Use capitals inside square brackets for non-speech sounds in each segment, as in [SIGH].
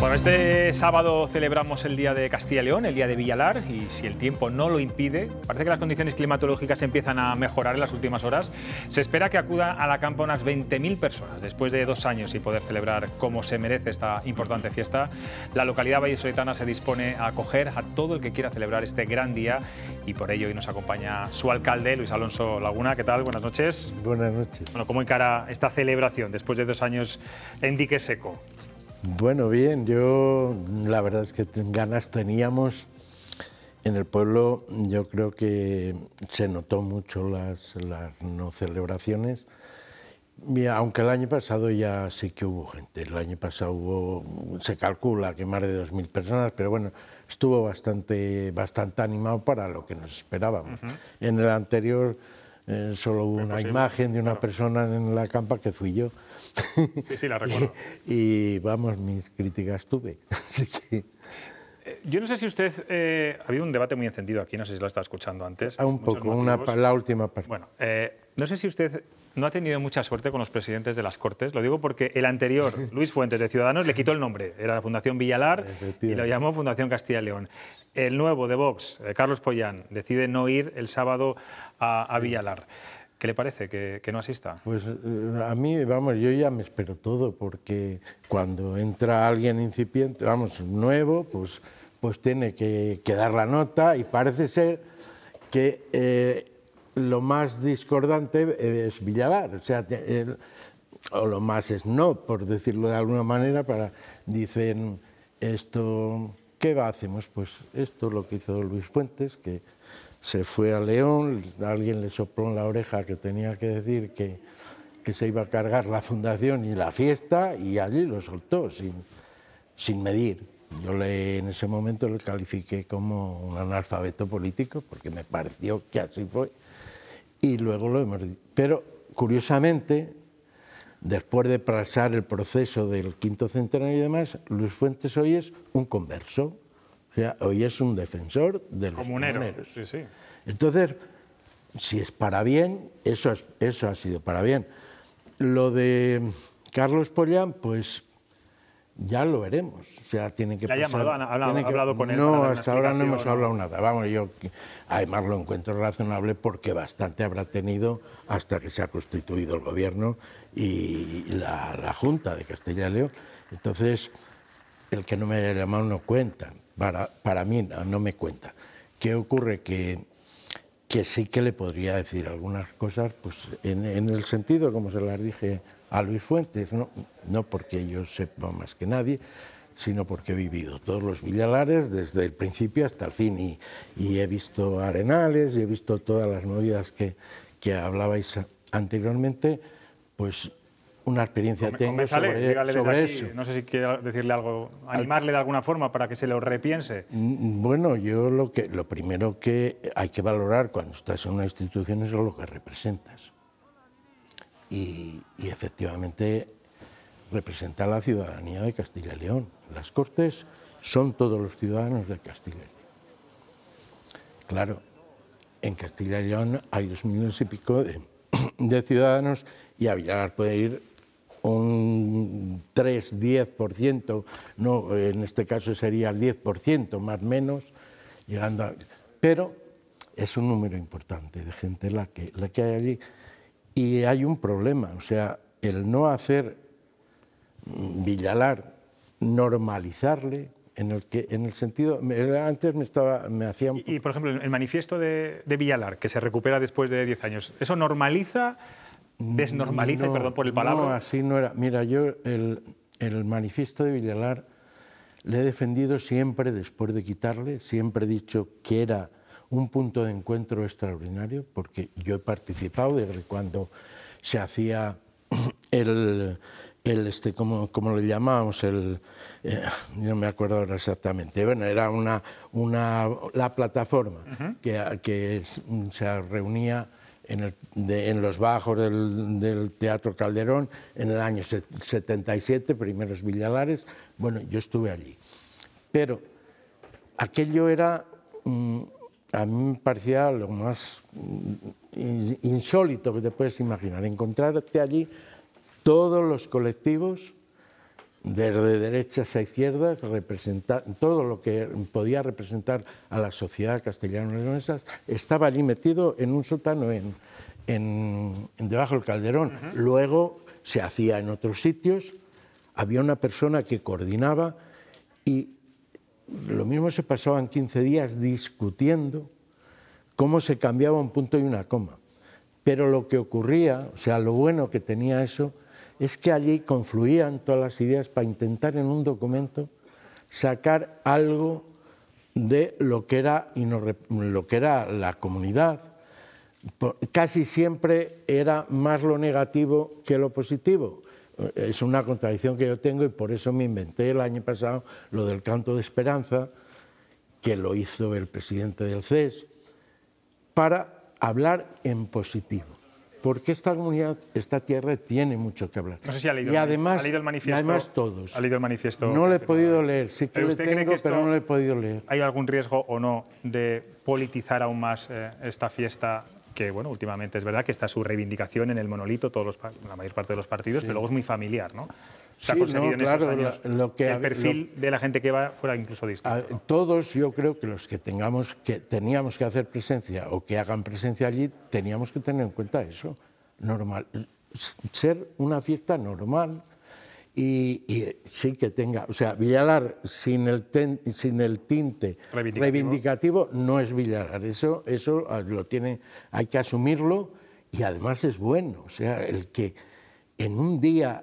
Bueno, este sábado celebramos el Día de Castilla y León, el Día de Villalar, y si el tiempo no lo impide, parece que las condiciones climatológicas empiezan a mejorar en las últimas horas. Se espera que acuda a la campa unas 20.000 personas después de dos años y poder celebrar como se merece esta importante fiesta. La localidad vallesoletana se dispone a acoger a todo el que quiera celebrar este gran día y por ello hoy nos acompaña su alcalde, Luis Alonso Laguna. ¿Qué tal? Buenas noches. Buenas noches. Bueno, ¿cómo encara esta celebración después de dos años en dique seco? Bueno, bien, yo la verdad es que ganas teníamos. En el pueblo yo creo que se notó mucho las, no celebraciones, aunque el año pasado ya sí que hubo gente. El año pasado hubo, se calcula que más de 2.000 personas, pero bueno, estuvo bastante, bastante animado para lo que nos esperábamos. En el anterior eh, solo una imagen de una persona en la campa que fui yo. Sí, sí, la recuerdo. [LAUGHS] y, y vamos, mis críticas tuve. [LAUGHS] Así que, eh, yo no sé si usted... ha eh, habido un debate muy encendido aquí, no sé si lo está escuchando antes. Ah, un poco, la última parte. Bueno, eh, no sé si usted no ha tenido mucha suerte con los presidentes de las Cortes. Lo digo porque el anterior, [LAUGHS] Luis Fuentes de Ciudadanos, le quitó el nombre. Era la Fundación Villalar y lo llamó Fundación Castilla y León. El nuevo de Vox, Carlos Pollán, decide no ir el sábado a, Villalar. ¿Qué le parece que, no asista? Pues a mí, vamos, yo ya me espero todo, porque cuando entra alguien incipiente, vamos, nuevo, pues pues tiene que, dar la nota y parece ser que eh, lo más discordante eh, es Villalar, o sea, o lo más es no, por decirlo de alguna manera, para dicen esto, ¿qué hacemos? Pues esto lo que hizo Luis Fuentes, que se fue a León, alguien le sopló en la oreja que tenía que decir que, se iba a cargar la fundación y la fiesta y allí lo soltó sin medir. Yo le, en ese momento le califiqué como un analfabeto político, porque me pareció que así fue, y luego lo Pero, curiosamente, después de pasar el proceso del quinto centenario y demás, Luis Fuentes hoy es un converso, o sea, hoy es un defensor de los Entonces, si es para bien, eso, es, eso ha sido para bien. Lo de Carlos Pollán, pues ya lo veremos. O sea, tienen que hablado, con él? No, hasta ahora no hemos hablado nada. Vamos, yo además lo encuentro razonable porque bastante habrá tenido hasta que se ha constituido el gobierno y la, Junta de Castilla y León. Entonces, el que no me haya llamado no cuenta. Para, mí no, me cuenta. ¿Qué ocurre? Que, que sí que le podría decir algunas cosas pues, en, en el sentido, como se las dije a Luis Fuentes, ¿no? no porque yo sepa más que nadie, sino porque he vivido todos los Villalares desde el principio hasta el fin y, he visto Arenales y he visto todas las movidas que, que hablabais anteriormente, pues una experiencia tengo sobre, No sé si quiere decirle algo, animarle de alguna forma para que se lo repiense. Mm, bueno, yo lo, que, lo primero que hay que valorar cuando estás en una institución es lo que representas y, efectivamente representa a la ciudadanía de Castilla y León. Las Cortes son todos los ciudadanos de Castilla y León. Claro, en Castilla y León hay dos millones y pico de, [CLEARS THROAT] ciudadanos y a Villalar puede ir un 3-10%, no, en este caso sería el 10% más menos, llegando a... Pero es un número importante de gente la que hay allí y hay un problema, o sea, el no hacer mm, Villalar, normalizarle, en el, que, en el sentido, antes me, estaba, me hacía... Y, por ejemplo, el manifiesto de, Villalar, que se recupera después de 10 años, ¿eso normaliza, desnormaliza, perdón por el palabra? No, así no era. Mira, yo el manifiesto de Villalar le he defendido siempre, después de quitarle, siempre he dicho que era un punto de encuentro extraordinario, porque yo he participado desde cuando se hacía [CLEARS THROAT] el, el este, ¿cómo, cómo le llamamos El, eh, no me acuerdo ahora exactamente. Bueno, era una, una, la plataforma que, que se reunía en, el, en, los bajos del, Teatro Calderón en el año 77, primeros Villalares. Bueno, yo estuve allí. Pero aquello era... Mm, a mí me parecía lo más mm, insólito que te puedes imaginar, encontrarte allí todos los colectivos, desde derechas a izquierdas, todo lo que podía representar a la sociedad castellano-leonesa, estaba allí metido en un sótano en, debajo del calderón. Luego se hacía en otros sitios, había una persona que coordinaba y lo mismo se pasaban 15 días discutiendo cómo se cambiaba un punto y una coma. Pero lo que ocurría, o sea, lo bueno que tenía eso, es que allí confluían todas las ideas para intentar en un documento sacar algo de lo que era, lo que era la comunidad. Casi siempre era más lo negativo que lo positivo es una contradicción que yo tengo y por eso me inventé el año pasado lo del canto de esperanza, que lo hizo el presidente del CES, para hablar en positivo. Porque esta comunidad, esta tierra, tiene mucho que hablar. No sé si ha leído, y además, el manifiesto. además todos. No lo he podido leer, sí que ¿Pero pero no lo he podido leer. ¿Hay algún riesgo o no de politizar aún más eh, esta fiesta que bueno, últimamente es verdad que está su reivindicación en el monolito, todos los, la mayor parte de los partidos, pero luego es muy familiar, ¿no? Se ha conseguido en claro, estos años lo, que, el perfil de la gente que va fuera incluso distinto. Ah, todos, yo creo que los que tengamos que teníamos que hacer presencia o que hagan presencia allí, teníamos que tener en cuenta eso. Normal, ser una fiesta normal, y, sí que tenga, o sea, Villalar sin el, tinte reivindicativo. no es Villalar, eso, eso ah, lo tiene, hay que asumirlo y además es bueno, o sea, el que en un día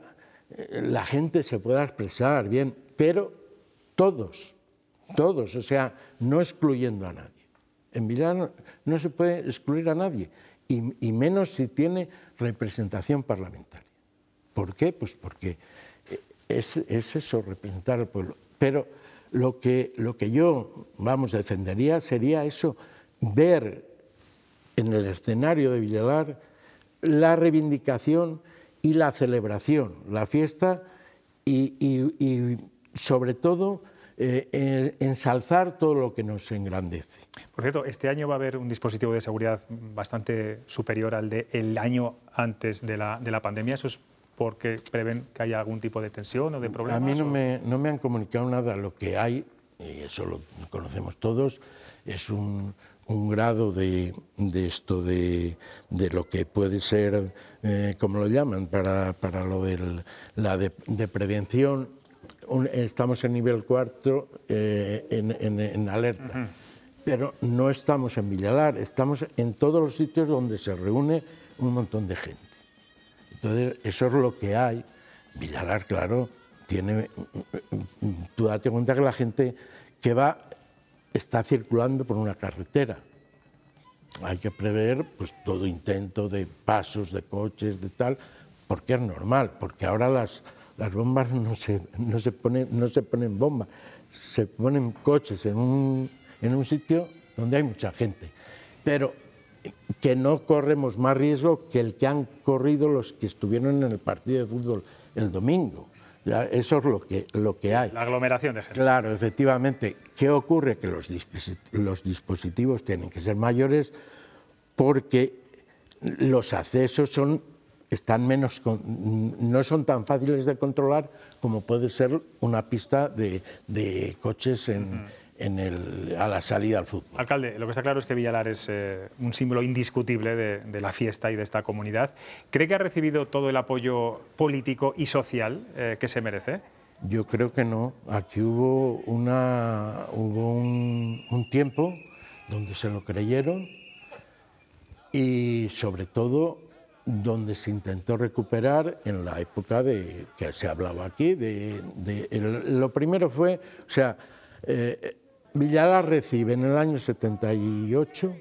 eh, la gente se pueda expresar bien, pero todos, todos, o sea, no excluyendo a nadie. En Villalar no, se puede excluir a nadie y, y menos si tiene representación parlamentaria. ¿Por qué? Pues porque es, eso, representar al pueblo. Pero lo que, lo que yo, vamos, defendería sería eso, ver en el escenario de Villalar la reivindicación y la celebración, la fiesta y, sobre todo eh, ensalzar todo lo que nos engrandece. Por cierto, este año va a haber un dispositivo de seguridad bastante superior al del año antes de la, de la pandemia. ¿Eso es porque prevén que haya algún tipo de tensión o de problemas. A mí no, me, no me han comunicado nada. Lo que hay, y eso lo conocemos todos, es un, un grado de, de esto, de, lo que puede ser, eh, como lo llaman, para, lo de la de, prevención. estamos en nivel 4 eh, en, alerta. Pero no estamos en Villalar, estamos en todos los sitios donde se reúne un montón de gente. Entonces, eso es lo que hay. Villalar, claro, tiene... Tú date cuenta que la gente que va está circulando por una carretera. Hay que prever pues, todo intento de pasos, de coches, de tal, porque es normal, porque ahora las, las bombas no se, no, se ponen, no se ponen bombas, se ponen coches en un, en un sitio donde hay mucha gente. Pero que no corremos más riesgo que el que han corrido los que estuvieron en el partido de fútbol el domingo. Eso es lo que, lo que hay. La aglomeración de gente. Claro, efectivamente. ¿Qué ocurre? Que los, los dispositivos tienen que ser mayores porque los accesos son, están menos, no son tan fáciles de controlar como puede ser una pista de, coches en en el, a la salida al fútbol. Alcalde, lo que está claro es que Villalar es eh, un símbolo indiscutible de, la fiesta y de esta comunidad. ¿Cree que ha recibido todo el apoyo político y social eh, que se merece? Yo creo que no. Aquí hubo, una, hubo un, tiempo donde se lo creyeron y sobre todo donde se intentó recuperar en la época de que se hablaba aquí. De, lo primero fue, o sea, eh, Villalar recibe en el año 78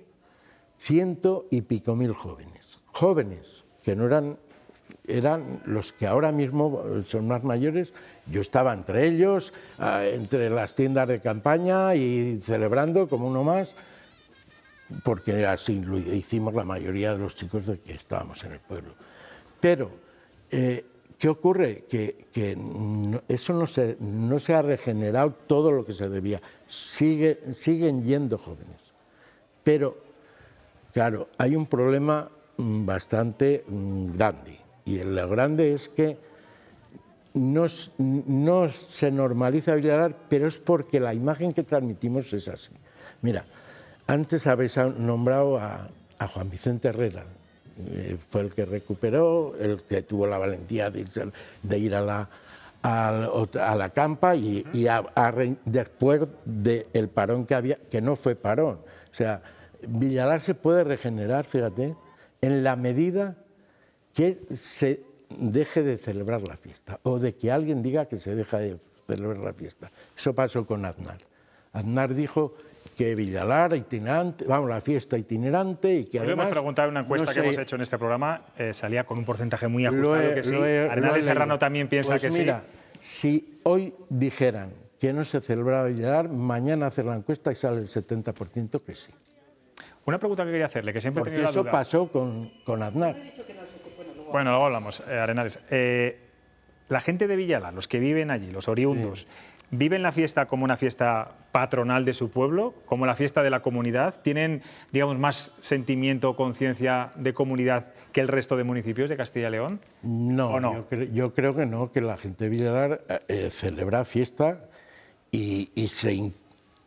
ciento y pico mil jóvenes. Jóvenes, que no eran, eran los que ahora mismo son más mayores. Yo estaba entre ellos, ah, entre las tiendas de campaña y celebrando como uno más, porque así lo hicimos la mayoría de los chicos de que estábamos en el pueblo. Pero eh, ¿Qué ocurre? Que, eso no se, ha regenerado todo lo que se debía. siguen yendo jóvenes. Pero, claro, hay un problema mm, bastante mm, grande. Y lo grande es que no, se normaliza hablar, pero es porque la imagen que transmitimos es así. Mira, antes habéis nombrado a, a Juan Vicente Herrera, eh, fue el que recuperó, el que tuvo la valentía de, ir a la, a la campa y, después del parón que había, que no fue parón. O sea, Villalar se puede regenerar, fíjate, en la medida que se deje de celebrar la fiesta o de que alguien diga que se deja de celebrar la fiesta. Eso pasó con Aznar. Aznar dijo que Villalar, itinerante, vamos, la fiesta itinerante y que además... Lo hemos preguntado en una encuesta que hemos hecho en este programa, eh, salía con un porcentaje muy ajustado pues que sí. Arenales Serrano también piensa que que mira, si hoy dijeran que no se celebraba Villalar, mañana hacer la encuesta y sale el 70% que sí. Una pregunta que quería hacerle, que siempre tenía la duda. eso pasó con, Aznar. Bueno, luego hablamos, eh, Arenales. Eh, la gente de Villalar, los que viven allí, los oriundos, ¿Viven la fiesta como una fiesta patronal de su pueblo, como la fiesta de la comunidad? ¿Tienen, digamos, más sentimiento o conciencia de comunidad que el resto de municipios de Castilla y León? No, Yo, creo que no, que la gente de Villalar eh, eh, celebra fiesta y, y se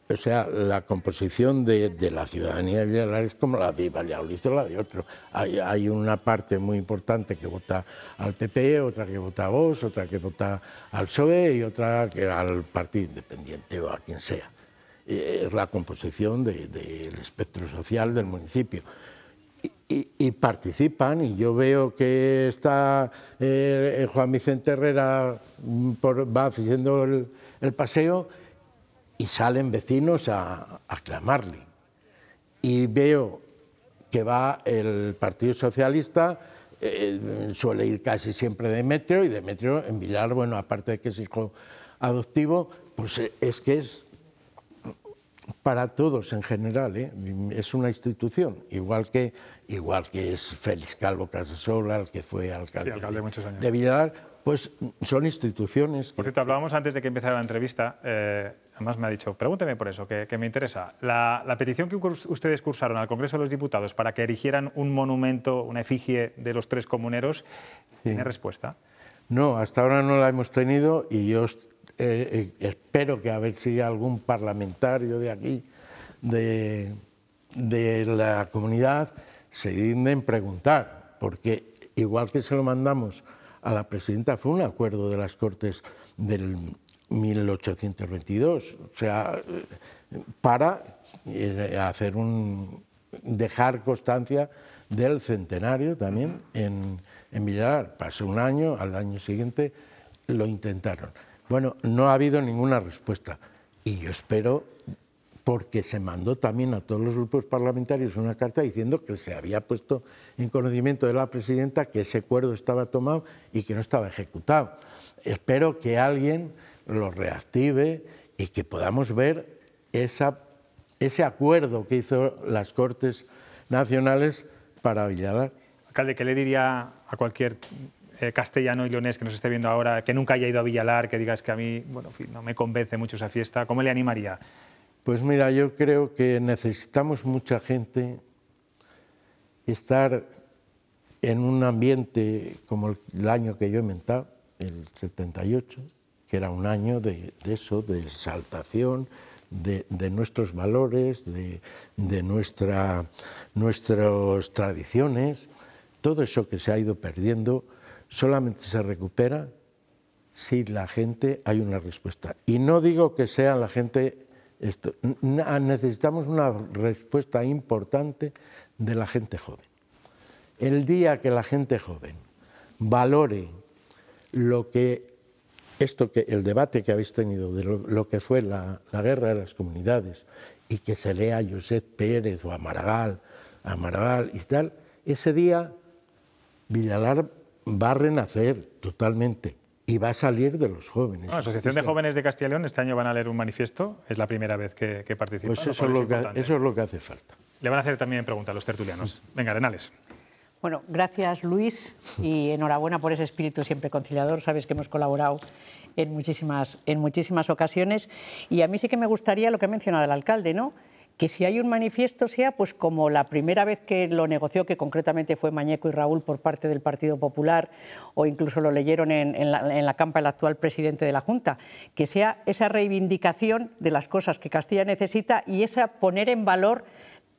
o sea, la composición de, la ciudadanía es como la de Valladolid o la de otro. Hay, una parte muy importante que vota al PP, otra que vota a vos, otra que vota al PSOE y otra que al Partido Independiente o a quien sea. Eh, es la composición del de, espectro social del municipio. Y, participan y yo veo que está eh, eh, Juan Vicente Herrera mm, va haciendo el paseo y salen vecinos a aclamarle. Y veo que va el Partido Socialista, eh, suele ir casi siempre Demetrio, y Demetrio en Villar, bueno, aparte de que es hijo adoptivo, pues eh, es que es para todos en general, ¿eh? es una institución, igual que, igual que es Félix Calvo Casasola, el que fue alcalde, de, de pues son instituciones. Por cierto, hablábamos antes de que empezara la entrevista además me ha dicho, pregúnteme por eso, que, me interesa. La, petición que ustedes cursaron al Congreso de los Diputados para que erigieran un monumento, una efigie de los tres comuneros, ¿tiene respuesta? No, hasta ahora no la hemos tenido y yo eh, eh, espero que a ver si algún parlamentario de aquí, de, de la comunidad, se digne en preguntar, porque igual que se lo mandamos a la presidenta, fue un acuerdo de las Cortes del, 1822, o sea, para eh, hacer un, dejar constancia del centenario también en, en Pasó un año, al año siguiente lo intentaron. Bueno, no ha habido ninguna respuesta y yo espero, porque se mandó también a todos los grupos parlamentarios una carta diciendo que se había puesto en conocimiento de la presidenta que ese acuerdo estaba tomado y que no estaba ejecutado. Espero que alguien lo reactive y que podamos ver ese acuerdo que hizo las Cortes Nacionales para Villalar. Alcalde, ¿qué le diría a cualquier eh, castellano y leonés que nos esté viendo ahora, que nunca haya ido a Villalar, que digas que a mí bueno, no me convence mucho esa fiesta? ¿Cómo le animaría? Pues mira, yo creo que necesitamos mucha gente estar en un ambiente como el año que yo he inventado, el 78, que era un año de, eso, de exaltación de, nuestros valores, de, nuestra, nuestras tradiciones. Todo eso que se ha ido perdiendo solamente se recupera si la gente hay una respuesta. Y no digo que sea la gente... Esto, ah, necesitamos una respuesta importante de la gente joven. El día que la gente joven valore lo que esto que el debate que habéis tenido de lo, que fue la, guerra de las comunidades y que se lea a Josep Pérez o a Maragall, y tal, ese día Villalar va a renacer totalmente y va a salir de los jóvenes. Ah, la Asociación de Jóvenes de Castilla y León este año van a leer un manifiesto, es la primera vez que, participan. Pues eso, es lo que, eso es lo que hace falta. Le van a hacer también preguntas a los tertulianos. Venga, Arenales. Bueno, gracias Luis y enhorabuena por ese espíritu siempre conciliador. Sabes que hemos colaborado en muchísimas, en muchísimas ocasiones y a mí sí que me gustaría lo que ha mencionado el alcalde, ¿no? que si hay un manifiesto sea pues como la primera vez que lo negoció, que concretamente fue Mañeco y Raúl por parte del Partido Popular, o incluso lo leyeron en, la, en, campa el actual presidente de la Junta, que sea esa reivindicación de las cosas que Castilla necesita y esa poner en valor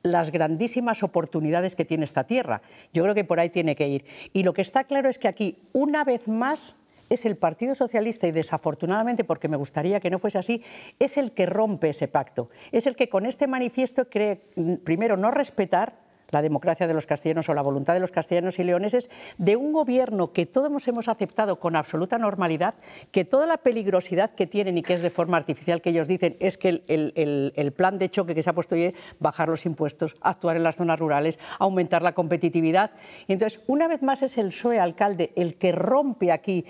las grandísimas oportunidades que tiene esta tierra. Yo creo que por ahí tiene que ir. Y lo que está claro es que aquí, una vez más, es el Partido Socialista y desafortunadamente, porque me gustaría que no fuese así, es el que rompe ese pacto. Es el que con este manifiesto cree, mm, primero, no respetar la democracia de los castellanos o la voluntad de los castellanos y leoneses, de un gobierno que todos hemos aceptado con absoluta normalidad, que toda la peligrosidad que tienen y que es de forma artificial que ellos dicen es que el, plan de choque que se ha puesto hoy es bajar los impuestos, actuar en las zonas rurales, aumentar la competitividad. Y entonces, una vez más es el PSOE alcalde el que rompe aquí,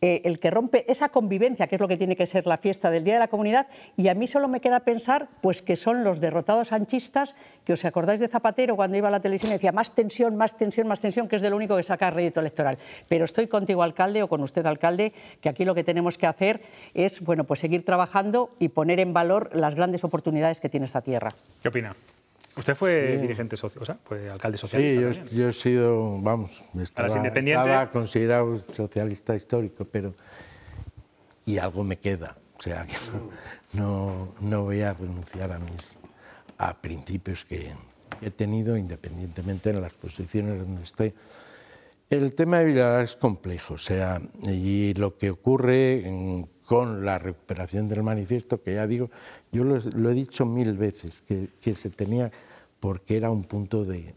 eh, el que rompe esa convivencia, que es lo que tiene que ser la fiesta del Día de la Comunidad, y a mí solo me queda pensar pues que son los derrotados anchistas, que os acordáis de Zapatero cuando iba a la televisión y decía más tensión, más tensión, más tensión, que es de lo único que saca rédito electoral. Pero estoy contigo, alcalde, o con usted, alcalde, que aquí lo que tenemos que hacer es bueno, pues seguir trabajando y poner en valor las grandes oportunidades que tiene esta tierra. ¿Qué opina? Usted fue dirigente socio, o sea, alcalde socialista. Sí, yo, he sido, vamos, estaba, considerado socialista histórico, pero. Y algo me queda. O sea, no, no voy a renunciar a mis a principios que, he tenido, independientemente de las posiciones donde estoy. El tema de Villalar es complejo, o sea, y lo que ocurre con la recuperación del manifiesto, que ya digo, yo lo, he dicho mil veces, que, se tenía, porque era un punto de,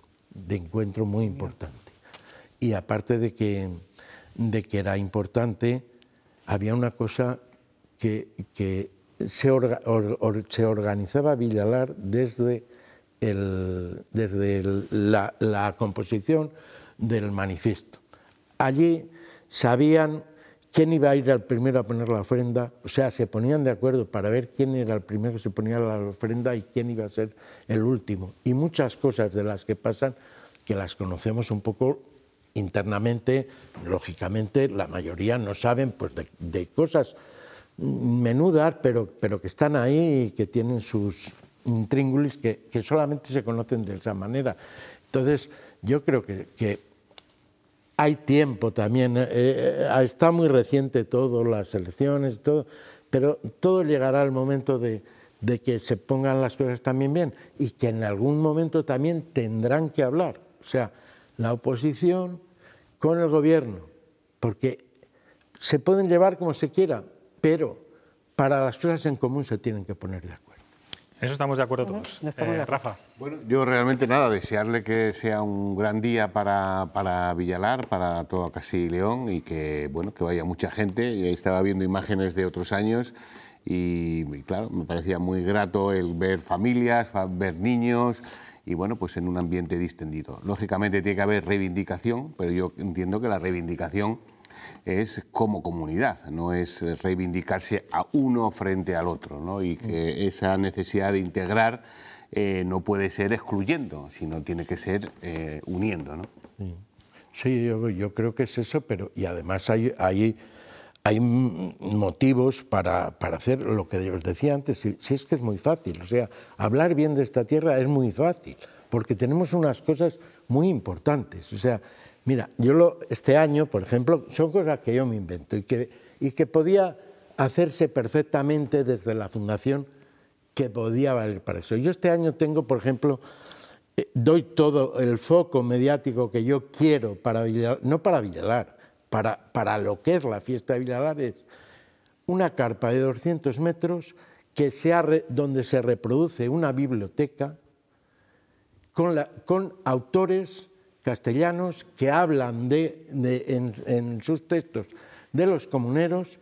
encuentro muy importante. Y aparte de que, era importante, había una cosa que, se, se organizaba Villalar desde el, desde la, composición del manifiesto. Allí sabían quién iba a ir al primero a poner la ofrenda, o sea, se ponían de acuerdo para ver quién era el primero que se ponía la ofrenda y quién iba a ser el último. Y muchas cosas de las que pasan que las conocemos un poco internamente, lógicamente la mayoría no saben pues, de, de cosas menudas, pero, pero que están ahí y que tienen sus intríngulis que, solamente se conocen de esa manera. Entonces, yo creo que, hay tiempo también, eh, eh, eh, está muy reciente todo, las elecciones, todo, pero todo llegará al momento de, de que se pongan las cosas también bien y que en algún momento también tendrán que hablar, o sea, la oposición con el gobierno, porque se pueden llevar como se quiera, pero para las cosas en común se tienen que poner de acuerdo eso estamos de acuerdo todos. Eh, Rafa. Bueno, yo realmente nada, desearle que sea un gran día para, para Villalar, para toda Castilla y León y que, bueno, que vaya mucha gente. estaba viendo imágenes de otros años y claro, me parecía muy grato el ver familias, ver niños y bueno, pues en un ambiente distendido. Lógicamente tiene que haber reivindicación, pero yo entiendo que la reivindicación es como comunidad, no es eh, reivindicarse a uno frente al otro, ¿no? y que mm. esa necesidad de integrar eh, no puede ser excluyendo, sino tiene que ser eh, uniendo. ¿no? Sí, yo, yo, creo que es eso, pero y además hay, hay, hay motivos para, hacer lo que os decía antes, si, si es que es muy fácil, o sea, hablar bien de esta tierra es muy fácil, porque tenemos unas cosas muy importantes, o sea, Mira, yo este año, por ejemplo, son cosas que yo me invento y que, podía hacerse perfectamente desde la fundación que podía valer para eso. Yo este año tengo, por ejemplo, eh, doy todo el foco mediático que yo quiero para Villalar, no para Villalar, para, lo que es la fiesta de Villalar, es una carpa de 200 metros que sea donde se reproduce una biblioteca con autores castellanos que hablan de, en, sus textos de los comuneros,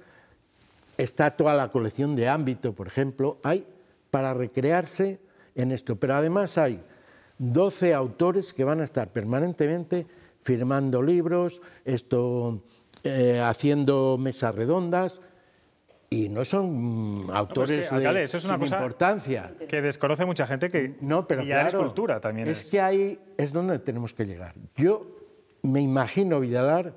está toda la colección de ámbito, por ejemplo, hay para recrearse en esto. Pero además hay 12 autores que van a estar permanentemente firmando libros, esto, eh, haciendo mesas redondas, y no son mm, autores de una importancia. Que desconoce mucha gente que no, pero cultura también. Es, es, que ahí es donde tenemos que llegar. Yo me imagino Villalar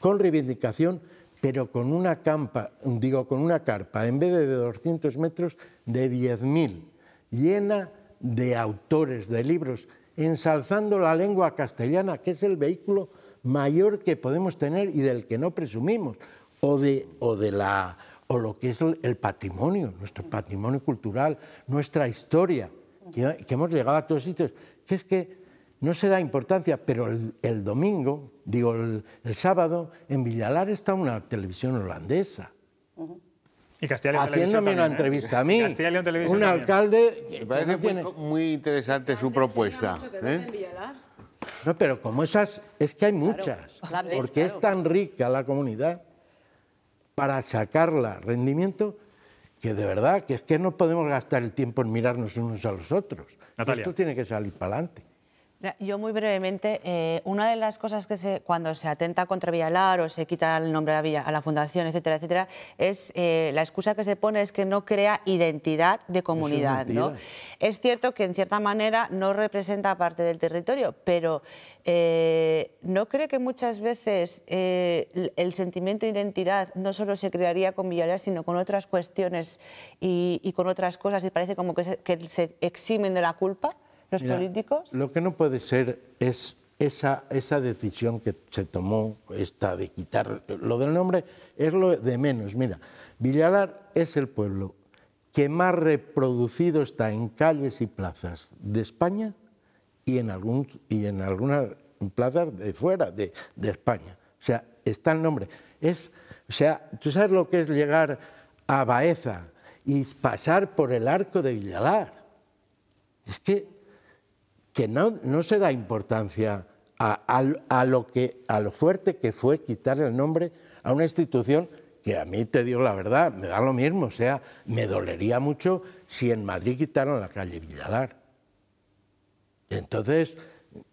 con reivindicación, pero con una campa, digo, con una carpa, en vez de 200 metros, de 10.000, llena de autores, de libros, ensalzando la lengua castellana, que es el vehículo mayor que podemos tener y del que no presumimos, o de, o de la o lo que es el patrimonio, nuestro patrimonio cultural, nuestra historia, que, hemos llegado a todos sitios, que es que no se da importancia, pero el, domingo, digo, el, sábado, en Villalar está una televisión holandesa. Y Y Haciéndome una ¿eh? entrevista a mí, un alcalde... Me parece tiene... muy, interesante su propuesta. ¿eh? No, pero como esas, es que hay muchas, porque es tan rica la comunidad para sacarla rendimiento, que de verdad, que es que no podemos gastar el tiempo en mirarnos unos a los otros. Esto tiene que salir para adelante. Yo muy brevemente, eh, una de las cosas que se, cuando se atenta contra Villalar o se quita el nombre a la, a la fundación, etcétera, etcétera, es eh, la excusa que se pone es que no crea identidad de comunidad. Es, cierto que en cierta manera no representa parte del territorio, pero eh, ¿no cree que muchas veces el, sentimiento de identidad no solo se crearía con Villalar, sino con otras cuestiones y, con otras cosas y parece como que se eximen de la culpa? políticos? Lo que no puede ser es esa, esa decisión que se tomó, esta de quitar lo del nombre, es lo de menos. Mira, Villalar es el pueblo que más reproducido está en calles y plazas de España y en, algún, y en algunas plazas de fuera de, de España. O sea, está el nombre. Es, o sea, tú sabes lo que es llegar a Baeza y pasar por el arco de Villalar. Es que que no, no se da importancia a, lo fuerte que fue quitar el nombre a una institución que a mí te digo la verdad, me da lo mismo, o sea, me dolería mucho si en Madrid quitaron la calle Villadar. Entonces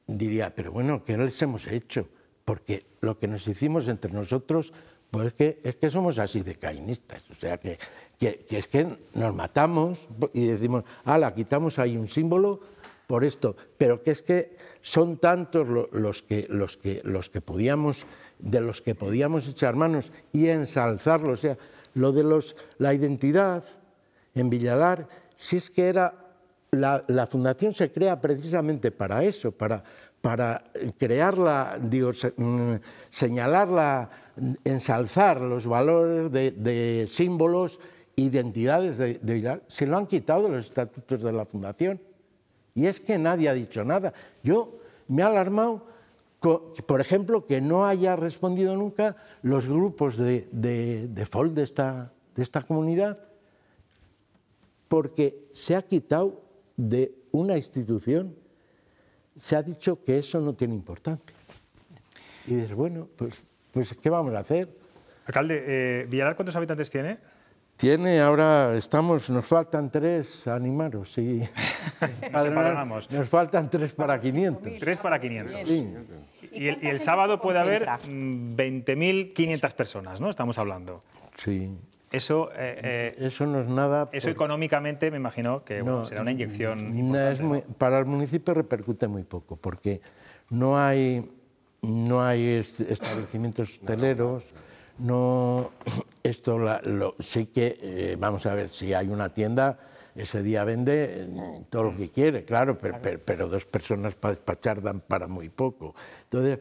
diría, pero bueno, ¿qué les hemos hecho? Porque lo que nos hicimos entre nosotros, pues es que, somos así de cainistas, o sea, que, es que nos matamos y decimos, la quitamos ahí un símbolo por esto, pero que es que son tantos los que, los que, los que podíamos, de los que podíamos echar manos y ensalzarlo. O sea, lo de los, la identidad en Villalar, si es que era, la, fundación se crea precisamente para eso, para, para crearla, digo, mm, señalarla, ensalzar los valores de, símbolos, identidades de, Villalar. Se lo han quitado los estatutos de la fundación. Y es que nadie ha dicho nada. Yo me he alarmado, por ejemplo, que no haya respondido nunca los grupos de, de, de de esta, de esta comunidad, porque se ha quitado de una institución, se ha dicho que eso no tiene importancia. Y dices, bueno, pues, pues ¿qué vamos a hacer? Alcalde, eh, cuántos habitantes tiene? Tiene, ahora estamos, nos faltan tres, animaros. Sí. [LAUGHS] nos, faltan tres para 500. Tres para 500. Y, el, sábado puede haber 20.500 mm, personas, ¿no? Estamos hablando. Sí. Eso, eh, eh, eso no es nada. Eso económicamente me imagino que será una inyección. para el municipio repercute muy poco, porque no hay, no hay establecimientos hosteleros no, [CLEARS THROAT] esto lo, sí que, eh, vamos a ver, si hay una tienda, ese día vende mm, todo lo que quiere, claro, pero, dos personas para despachar dan para muy poco. Entonces,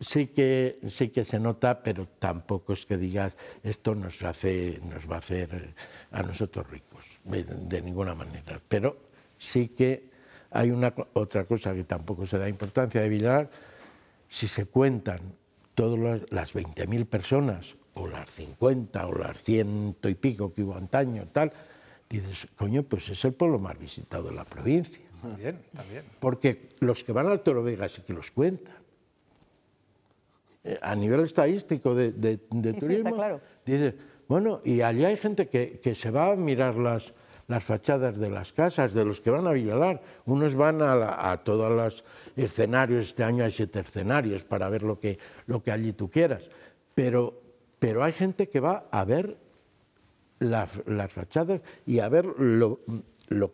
sí que, sí que se nota, pero tampoco es que digas, esto nos, hace, nos va a hacer eh, a nosotros ricos, de ninguna manera. Pero sí que hay una otra cosa que tampoco se da importancia de Vilar, si se cuentan todas las 20.000 personas, o las 50, o las ciento y pico que hubo antaño, tal, dices, coño, pues es el pueblo más visitado de la provincia. También, también. Porque los que van al Toro Vega sí que los cuentan. Eh, a nivel estadístico de, turismo, dices, bueno, y allí hay gente que se va a mirar las, las fachadas de las casas, de los que van a Villalar. Unos van a, todos los escenarios, este año hay siete escenarios para ver lo que, lo que allí tú quieras. Pero, pero hay gente que va a ver las, fachadas y a ver lo,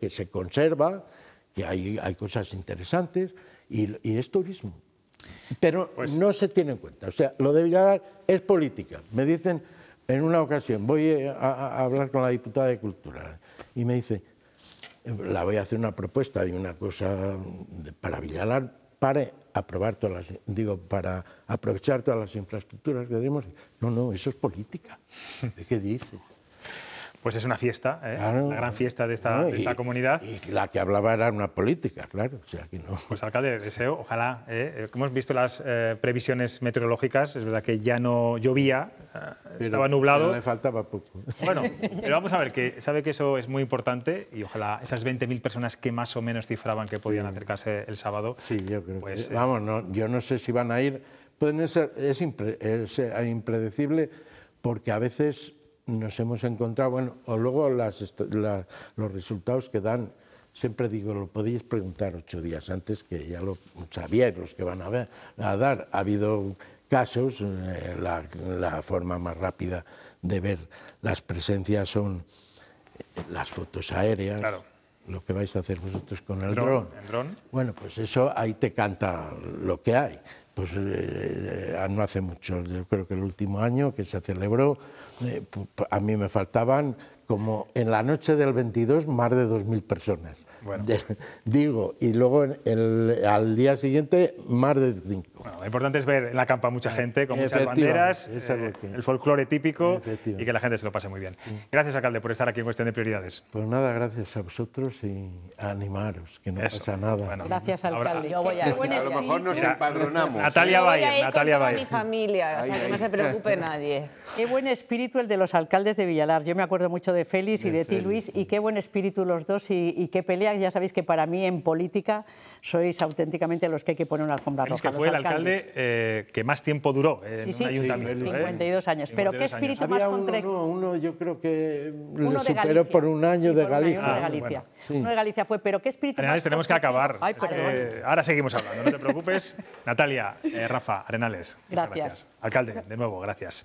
que se conserva, que hay, hay cosas interesantes, y, es turismo. Pero pues no se tiene en cuenta. O sea, lo de Villalar es política. Me dicen en una ocasión voy eh, a, hablar con la diputada de Cultura y me dice, eh, la voy a hacer una propuesta de una cosa mm, para Villalar para aprobar todas digo, para aprovechar todas las infraestructuras que tenemos. No, no, eso es política. ¿De qué dice? pues es una fiesta, una ¿eh? gran fiesta de esta, comunidad. Y la que hablaba era una política, claro. O no. Pues alcalde, deseo, ojalá. ¿eh? Eh, hemos visto las previsiones meteorológicas, es verdad que ya no llovía, estaba nublado. le faltaba poco. Bueno, pero vamos a ver, que sabe que eso es muy importante y ojalá esas 20.000 personas que más o menos cifraban que podían acercarse el sábado. Sí, yo creo pues, Vamos, no, yo no sé si van a ir. Pueden ser, es impredecible porque a veces nos hemos encontrado, bueno, o luego los resultados que dan, siempre digo, lo podéis preguntar ocho días antes, que ya lo sabíais los que van a, ver, dar. Ha habido casos, eh, la, forma más rápida de ver las presencias son eh, las fotos aéreas. lo que vais a hacer vosotros con el dron. Bueno, pues eso ahí te canta lo que hay pues eh, eh, no hace mucho, yo creo que el último año que se celebró, eh, a mí me faltaban como en la noche del 22 más de 2.000 personas. [LAUGHS] digo, y luego el, al día siguiente más de 5 lo importante es ver en la campa mucha gente con muchas banderas, eh, el folclore típico y que la gente se lo pase muy bien. Gracias, alcalde, por estar aquí en Cuestión de Prioridades. Pues nada, gracias a vosotros y a animaros, que no pasa nada. gracias, alcalde. a, lo mejor nos empadronamos. ¿eh? Natalia Valle, Natalia Valle. mi familia, o sea, que no se preocupe nadie. Qué buen espíritu el de los alcaldes de Villalar. Yo me acuerdo mucho de Félix y de, ti, Luis, y qué buen espíritu los dos y, y qué pelea. Ya sabéis que para mí en política sois auténticamente los que hay que poner una alfombra roja. Es que fue el alcalde eh, que más tiempo duró en un ayuntamiento. 52 ¿eh? años. Pero qué espíritu más concreto. Uno, uno, yo creo que lo superó por un año de Galicia. Ah, uno de Galicia. fue, pero qué espíritu Arenales, tenemos que acabar. ahora seguimos hablando, no te preocupes. [LAUGHS] Natalia, eh, Rafa, Arenales. gracias. Alcalde, de nuevo, gracias.